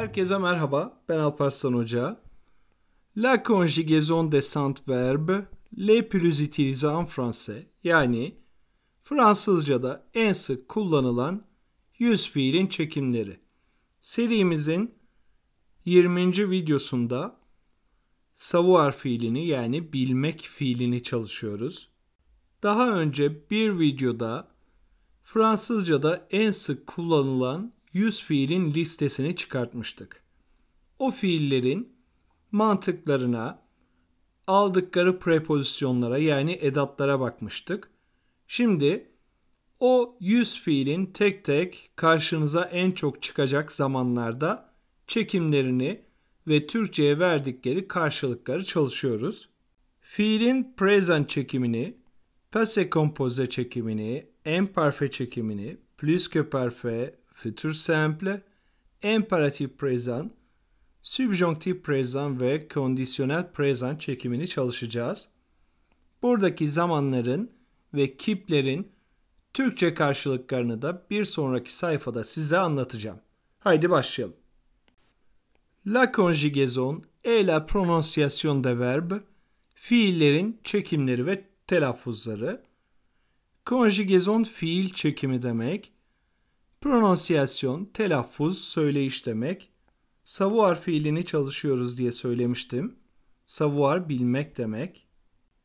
Herkese merhaba, ben Alparslan Hoca. La conjugaison des saint verbe, les plus utilisés en français yani Fransızca'da en sık kullanılan yüz fiilin çekimleri. Serimizin 20. videosunda savoir fiilini yani bilmek fiilini çalışıyoruz. Daha önce bir videoda Fransızca'da en sık kullanılan 100 fiilin listesini çıkartmıştık. O fiillerin mantıklarına, aldıkları prepozisyonlara yani edatlara bakmıştık. Şimdi o 100 fiilin tek tek karşınıza en çok çıkacak zamanlarda çekimlerini ve Türkçe'ye verdikleri karşılıkları çalışıyoruz. Fiilin present çekimini, passé composé çekimini, imparfait çekimini, plus que parfait, futur simple, Imperative present, subjonktif present ve Conditional present çekimini çalışacağız. Buradaki zamanların ve kiplerin Türkçe karşılıklarını da bir sonraki sayfada size anlatacağım. Haydi başlayalım. La conjugaison et la prononciation de verbe, fiillerin çekimleri ve telaffuzları. Conjugaison fiil çekimi demek. Pronsiyasyon, telaffuz, söyleyiş demek. Savoir fiilini çalışıyoruz diye söylemiştim. Savoir bilmek demek.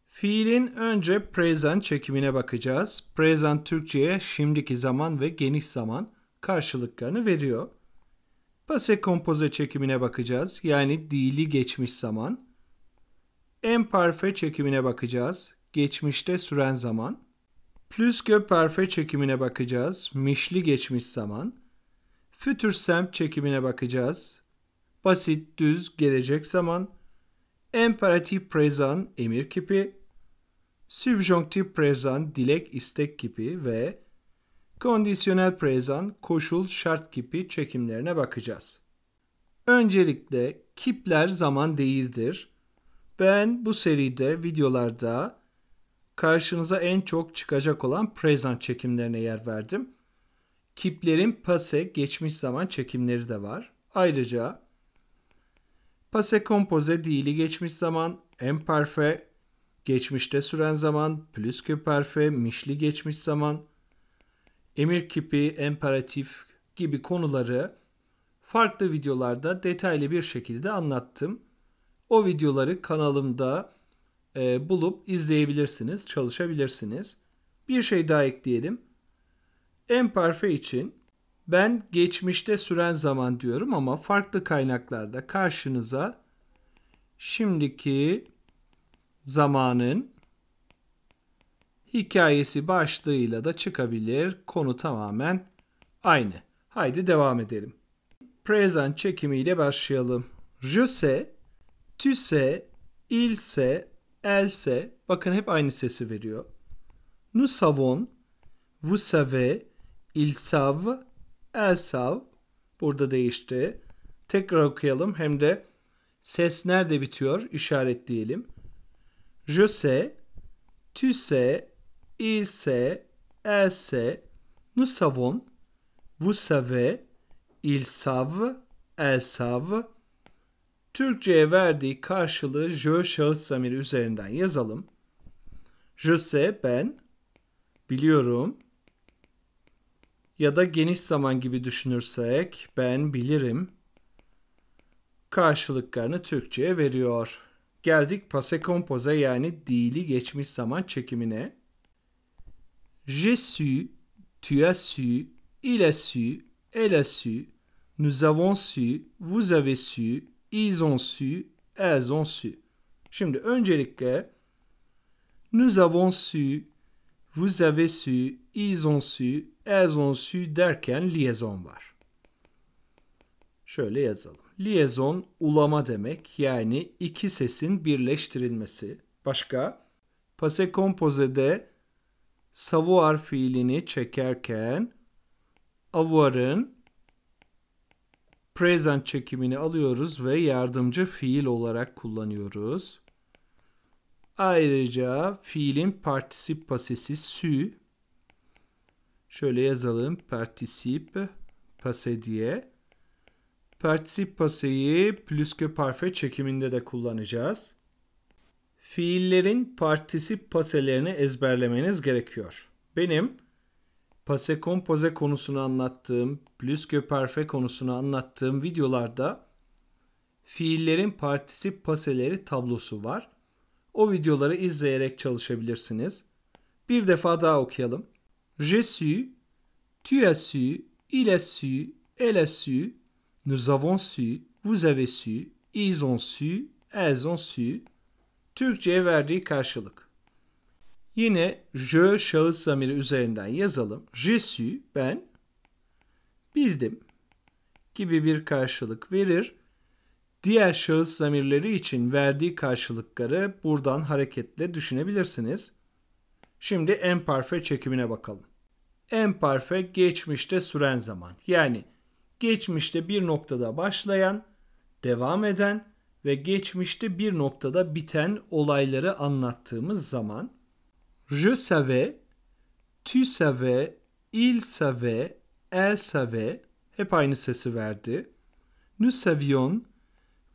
Fiilin önce present çekimine bakacağız. Present Türkçe'ye şimdiki zaman ve geniş zaman karşılıklarını veriyor. Passé composé çekimine bakacağız. Yani dili geçmiş zaman. Emparfe çekimine bakacağız. Geçmişte süren zaman. Plüskö Parfe çekimine bakacağız. Mişli geçmiş zaman. Fütür semt çekimine bakacağız. Basit, düz, gelecek zaman. Imperatif prezan, emir kipi. Subjonktif prezan, dilek, istek kipi ve kondisyonel prezan, koşul, şart kipi çekimlerine bakacağız. Öncelikle kipler zaman değildir. Ben bu seride videolarda karşınıza en çok çıkacak olan present çekimlerine yer verdim. Kiplerin pase geçmiş zaman çekimleri de var. Ayrıca pase kompoze dili geçmiş zaman, emperfe geçmişte süren zaman, plus que mişli geçmiş zaman, emir kipi, imperatif gibi konuları farklı videolarda detaylı bir şekilde anlattım. O videoları kanalımda e, bulup izleyebilirsiniz, çalışabilirsiniz. Bir şey daha ekleyelim. Emparfe için ben geçmişte süren zaman diyorum ama farklı kaynaklarda karşınıza şimdiki zamanın hikayesi başlığıyla da çıkabilir. Konu tamamen aynı. Haydi devam edelim. Present çekimiyle başlayalım. Je sais, tu sais, il sait, else bakın hep aynı sesi veriyor. Nous savons, vous savez, ils savent, elles savent. Burada değişti. Tekrar okuyalım hem de ses nerede bitiyor işaretleyelim. Je sais, tu sais, il sait, elle sait. Nous savons, vous savez, ils savent, elles savent. Türkçe'ye verdiği karşılığı je şahıs zamiri üzerinden yazalım. Je sais ben biliyorum ya da geniş zaman gibi düşünürsek ben bilirim karşılıklarını Türkçe'ye veriyor. Geldik passé composé yani dili geçmiş zaman çekimine. J'ai su, tu as su, il a su, elle a su, nous avons su, vous avez su, Ils ont su, elles ont su. Şimdi öncelikle nous avons su, vous avez su, ils ont su, elles ont su derken liaison var. Şöyle yazalım. Liaison ulama demek yani iki sesin birleştirilmesi. Başka? Passé composé'de savoir fiilini çekerken avoirın present çekimini alıyoruz ve yardımcı fiil olarak kullanıyoruz. Ayrıca fiilin partisip pasesi sü şöyle yazalım particip pase diye. Partisip paseyi plüskö parfe çekiminde de kullanacağız. Fiillerin particip paselerini ezberlemeniz gerekiyor. Benim pase kompoze konusunu anlattığım plus que parfait konusunu anlattığım videolarda fiillerin partisip paseleri tablosu var. O videoları izleyerek çalışabilirsiniz. Bir defa daha okuyalım. J'ai su, tu as su, il a su, elle a su, nous avons su, vous avez su, ils ont su, elles ont su. Türkçe'ye verdiği karşılık. Yine je şahıs zamiri üzerinden yazalım. Je suis ben, bildim gibi bir karşılık verir. Diğer şahıs zamirleri için verdiği karşılıkları buradan hareketle düşünebilirsiniz. Şimdi emparfe çekimine bakalım. Emparfe geçmişte süren zaman. Yani geçmişte bir noktada başlayan, devam eden ve geçmişte bir noktada biten olayları anlattığımız zaman je savais, tu savais, il savait, elle savait hep aynı sesi verdi. Nous savions,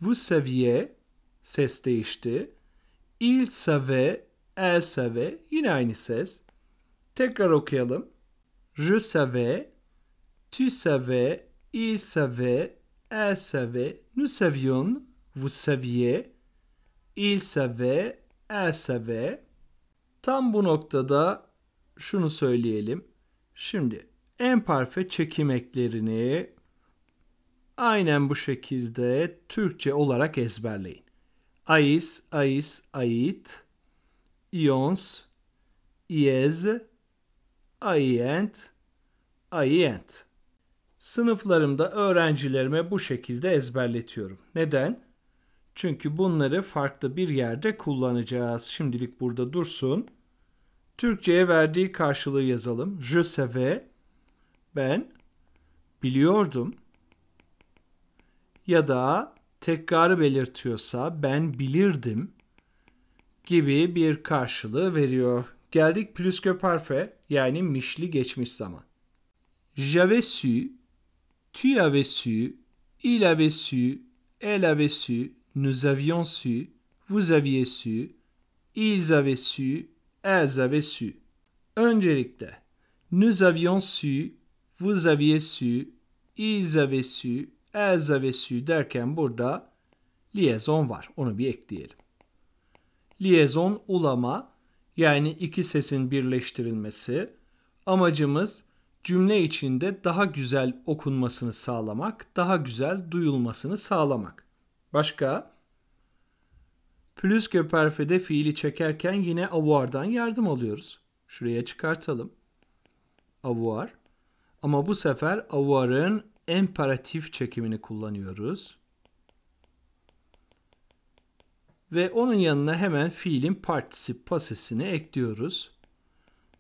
vous saviez ses değişti. Il savait, elle savait yine aynı ses. Tekrar okuyalım. Je savais, tu savais, il savait, elle savait, nous savions, vous saviez, il savait, elle savait. Tam bu noktada şunu söyleyelim. Şimdi enparfe çekim eklerini aynen bu şekilde Türkçe olarak ezberleyin. Ais, ais, ait, ions, iez, aient, aient. Sınıflarımda öğrencilerime bu şekilde ezberletiyorum. Neden? Çünkü bunları farklı bir yerde kullanacağız. Şimdilik burada dursun. Türkçe'ye verdiği karşılığı yazalım. Je savais, ben biliyordum ya da tekrarı belirtiyorsa ben bilirdim gibi bir karşılığı veriyor. Geldik plus parfait yani mişli geçmiş zaman. J'avais su, tu avais su, il avait su, elle avait su, nous avions su, vous aviez su, ils avaient su, elles avaient su. Öncelikle nous avions su, vous aviez su, ils avaient su, elles avaient su derken burada liaison var. Onu bir ekleyelim. Liaison ulama yani iki sesin birleştirilmesi. Amacımız cümle içinde daha güzel okunmasını sağlamak, daha güzel duyulmasını sağlamak. Başka? Plus que perfede fiili çekerken yine avoir'dan yardım alıyoruz. Şuraya çıkartalım. Avoir. Ama bu sefer avarın emperatif çekimini kullanıyoruz. Ve onun yanına hemen fiilin partisip pasesini ekliyoruz.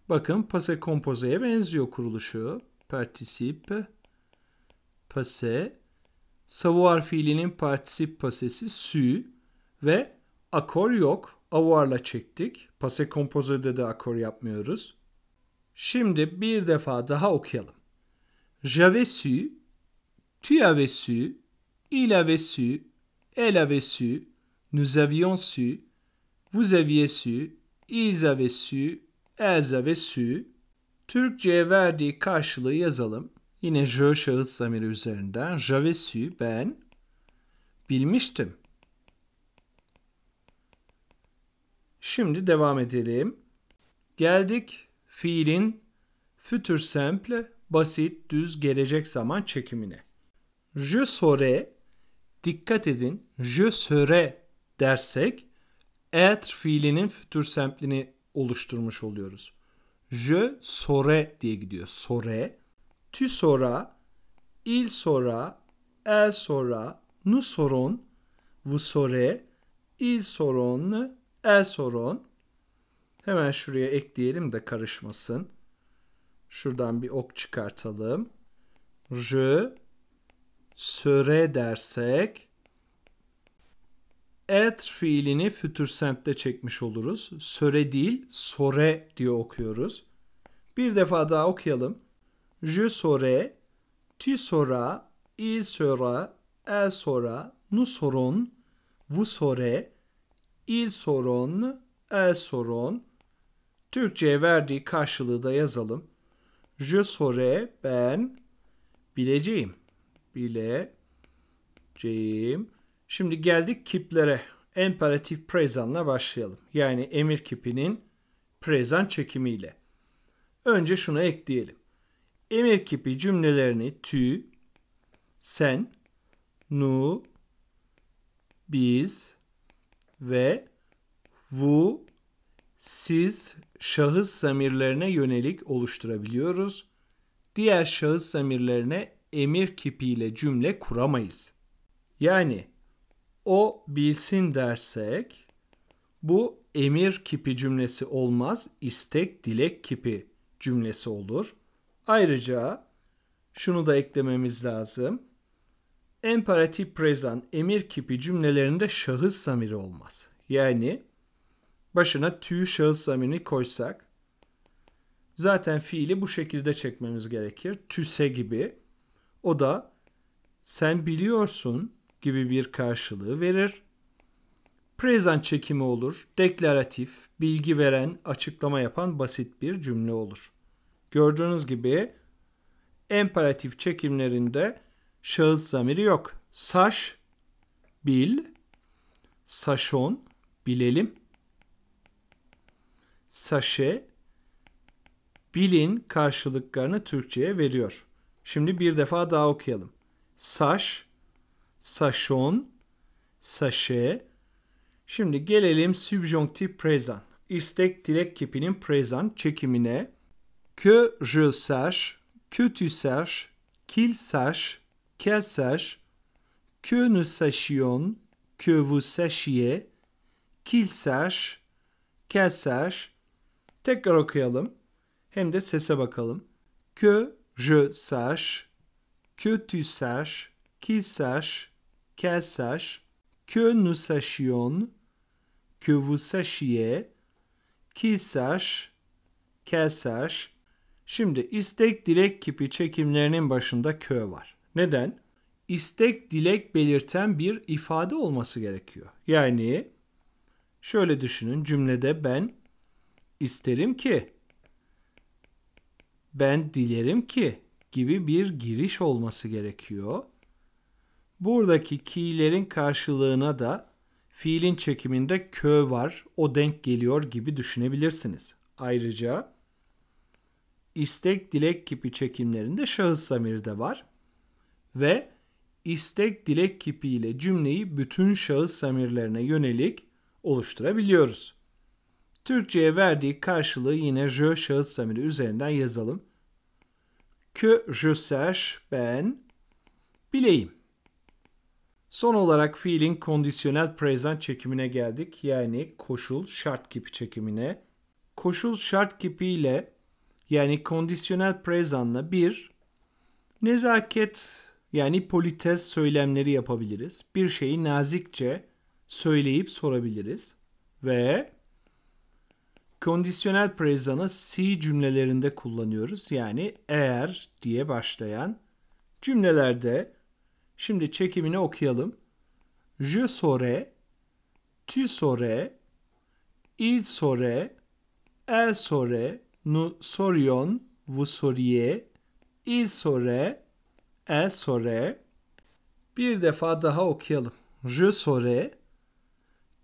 Bakın pase kompozeye benziyor kuruluşu. Particip pase, savoir fiilinin particip pasesi sü ve akor yok. Avoirla çektik. Pase kompozede de akor yapmıyoruz. Şimdi bir defa daha okuyalım. J'avais su, tu avais su, il avait su, elle avait su, nous avions su, vous aviez su, ils avaient su, elles avaient su. Türkçe'ye verdiği karşılığı yazalım. Yine je şahıs zamiri üzerinden. J'avais su, ben bilmiştim. Şimdi devam edelim. Geldik fiilin fütür simple basit, düz, gelecek zaman çekimine. Je serai, dikkat edin, je serai dersek être fiilinin fütür semplini oluşturmuş oluyoruz. Je sore diye gidiyor. Sore, tu sora, il sora, el sora, nu soron, vous sore, il soron, el soron. Hemen şuraya ekleyelim de karışmasın. Şuradan bir ok çıkartalım. Je söre dersek et fiilini fütürsempte çekmiş oluruz. Söre değil, sore diye okuyoruz. Bir defa daha okuyalım. Je sore, tu sora, il sera, el sora, e nous soron, vous sore, il soron, el soron. Türkçe'ye verdiği karşılığı da yazalım. Je sore ben bileceğim. Bileceğim. Şimdi geldik kiplere. Imperatif prezanla başlayalım. Yani emir kipinin prezan çekimiyle. Önce şunu ekleyelim. Emir kipi cümlelerini tü, sen, nu, biz ve vu, siz şahıs zamirlerine yönelik oluşturabiliyoruz. Diğer şahıs zamirlerine emir kipiyle cümle kuramayız. Yani o bilsin dersek bu emir kipi cümlesi olmaz, istek dilek kipi cümlesi olur. Ayrıca şunu da eklememiz lazım. Imperative present emir kipi cümlelerinde şahıs zamiri olmaz. Yani Başına tüyü şahıs zamirini koysak zaten fiili bu şekilde çekmemiz gerekir. Tüse gibi. O da sen biliyorsun gibi bir karşılığı verir. Present çekimi olur. Deklaratif, bilgi veren, açıklama yapan basit bir cümle olur. Gördüğünüz gibi emperatif çekimlerinde şahıs zamiri yok. Saş, bil, saşon, bilelim saşe, bilin karşılıklarını Türkçe'ye veriyor. Şimdi bir defa daha okuyalım. Saş, saşon, saşe. Şimdi gelelim subjonctif present. İstek direkt kipinin prezan çekimine. Que je sache, que tu saches, qu'il sache, qu'elle sache, que nous sachions, que vous sachiez, qu'il sache, qu'elle sache, Tekrar okuyalım. Hem de sese bakalım. Que je sache, que tu saches, qu'il sache, qu'elle sache, que nous sachions, que vous sachiez, qu'il sache, qu'elle sache. Şimdi istek dilek kipi çekimlerinin başında kö var. Neden? İstek dilek belirten bir ifade olması gerekiyor. Yani şöyle düşünün cümlede ben isterim ki, ben dilerim ki gibi bir giriş olması gerekiyor. Buradaki ki'lerin karşılığına da fiilin çekiminde kö var, o denk geliyor gibi düşünebilirsiniz. Ayrıca istek dilek kipi çekimlerinde şahıs zamiri de var ve istek dilek kipi ile cümleyi bütün şahıs zamirlerine yönelik oluşturabiliyoruz. Türkçe'ye verdiği karşılığı yine je şahıs zamiri üzerinden yazalım. Que je sache ben bileyim. Son olarak fiilin kondisyonel prezent çekimine geldik. Yani koşul şart kipi çekimine. Koşul şart ile yani kondisyonel prezanla bir nezaket yani polites söylemleri yapabiliriz. Bir şeyi nazikçe söyleyip sorabiliriz. Ve Kondisyonel prezana si cümlelerinde kullanıyoruz. Yani eğer diye başlayan cümlelerde şimdi çekimini okuyalım. Je sore, tu sore, il sore, elle sore, nous sorion, vous sauriez, il sore, elle sore. Bir defa daha okuyalım. Je sore,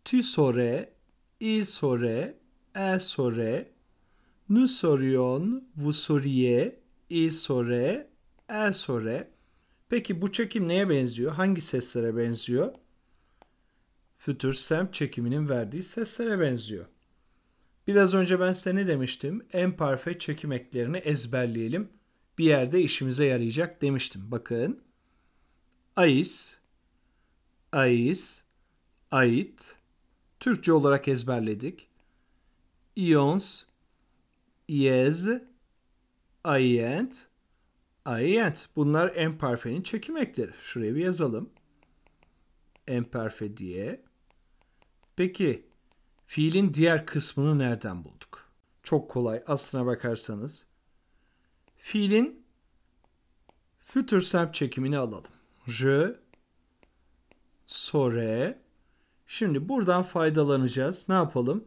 tu sore, il sore e sore. Ne soruyorsun? Vous soruye. Il sore. E sore. Peki bu çekim neye benziyor? Hangi seslere benziyor? Fütür semt çekiminin verdiği seslere benziyor. Biraz önce ben size ne demiştim? En Emparfe çekim eklerini ezberleyelim. Bir yerde işimize yarayacak demiştim. Bakın. Ais, ais, ait. Türkçe olarak ezberledik ions, yes, ient, ient. Bunlar emperfenin çekim ekleri. Şuraya bir yazalım. Emperfe diye. Peki fiilin diğer kısmını nereden bulduk? Çok kolay aslına bakarsanız. Fiilin future semp çekimini alalım. Je, sore. Şimdi buradan faydalanacağız. Ne yapalım?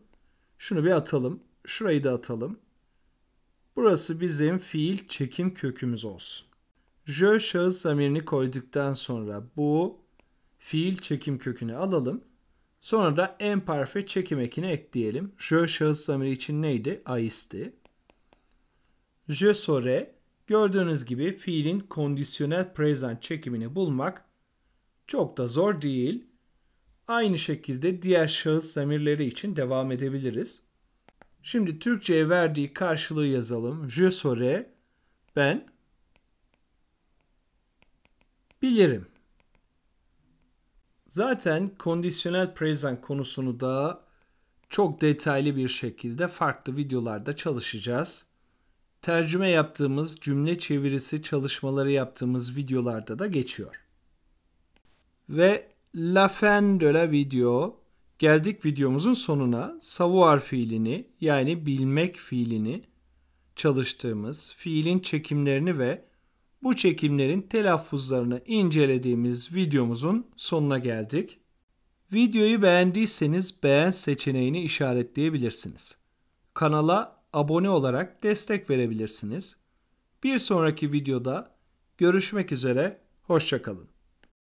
Şunu bir atalım. Şurayı da atalım. Burası bizim fiil çekim kökümüz olsun. Je şahıs zamirini koyduktan sonra bu fiil çekim kökünü alalım. Sonra da emparfe çekim ekini ekleyelim. Je şahıs zamiri için neydi? Aisti. Je sore gördüğünüz gibi fiilin kondisyonel present çekimini bulmak çok da zor değil. Aynı şekilde diğer şahıs zamirleri için devam edebiliriz. Şimdi Türkçe'ye verdiği karşılığı yazalım. Je saurais, ben bilirim. Zaten kondisyonel present konusunu da çok detaylı bir şekilde farklı videolarda çalışacağız. Tercüme yaptığımız cümle çevirisi çalışmaları yaptığımız videolarda da geçiyor. Ve la fin de la video geldik videomuzun sonuna savoir fiilini yani bilmek fiilini çalıştığımız fiilin çekimlerini ve bu çekimlerin telaffuzlarını incelediğimiz videomuzun sonuna geldik. Videoyu beğendiyseniz beğen seçeneğini işaretleyebilirsiniz. Kanala abone olarak destek verebilirsiniz. Bir sonraki videoda görüşmek üzere, hoşçakalın.